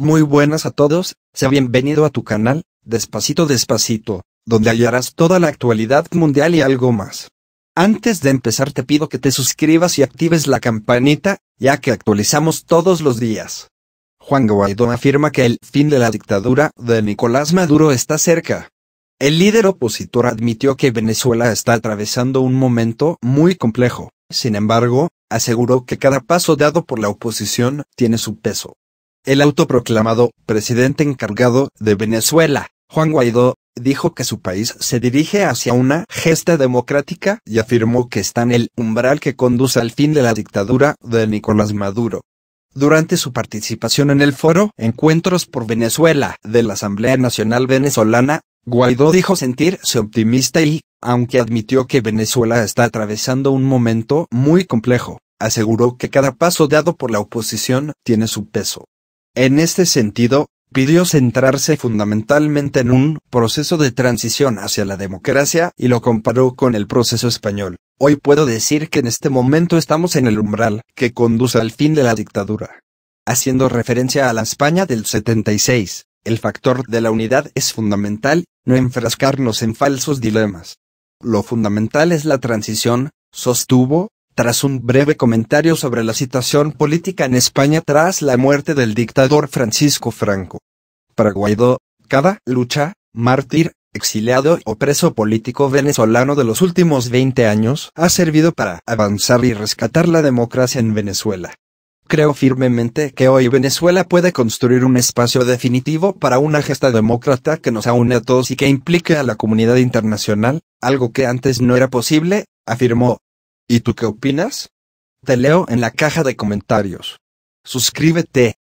Muy buenas a todos, sea bienvenido a tu canal, Despacito Despacito, donde hallarás toda la actualidad mundial y algo más. Antes de empezar te pido que te suscribas y actives la campanita, ya que actualizamos todos los días. Juan Guaidó afirma que el fin de la dictadura de Nicolás Maduro está cerca. El líder opositor admitió que Venezuela está atravesando un momento muy complejo. Sin embargo, aseguró que cada paso dado por la oposición tiene su peso el autoproclamado presidente encargado de Venezuela, Juan Guaidó, dijo que su país se dirige hacia una gesta democrática y afirmó que está en el umbral que conduce al fin de la dictadura de Nicolás Maduro. Durante su participación en el foro Encuentros por Venezuela de la Asamblea Nacional Venezolana, Guaidó dijo sentirse optimista y, aunque admitió que Venezuela está atravesando un momento muy complejo, aseguró que cada paso dado por la oposición tiene su peso. En este sentido, pidió centrarse fundamentalmente en un proceso de transición hacia la democracia y lo comparó con el proceso español. Hoy puedo decir que en este momento estamos en el umbral que conduce al fin de la dictadura. Haciendo referencia a la España del 76, el factor de la unidad es fundamental, no enfrascarnos en falsos dilemas. Lo fundamental es la transición, sostuvo, tras un breve comentario sobre la situación política en España tras la muerte del dictador Francisco Franco. Para Guaidó, cada lucha, mártir, exiliado o preso político venezolano de los últimos 20 años ha servido para avanzar y rescatar la democracia en Venezuela. Creo firmemente que hoy Venezuela puede construir un espacio definitivo para una gesta demócrata que nos aúne a todos y que implique a la comunidad internacional, algo que antes no era posible, afirmó. ¿Y tú qué opinas? Te leo en la caja de comentarios. Suscríbete.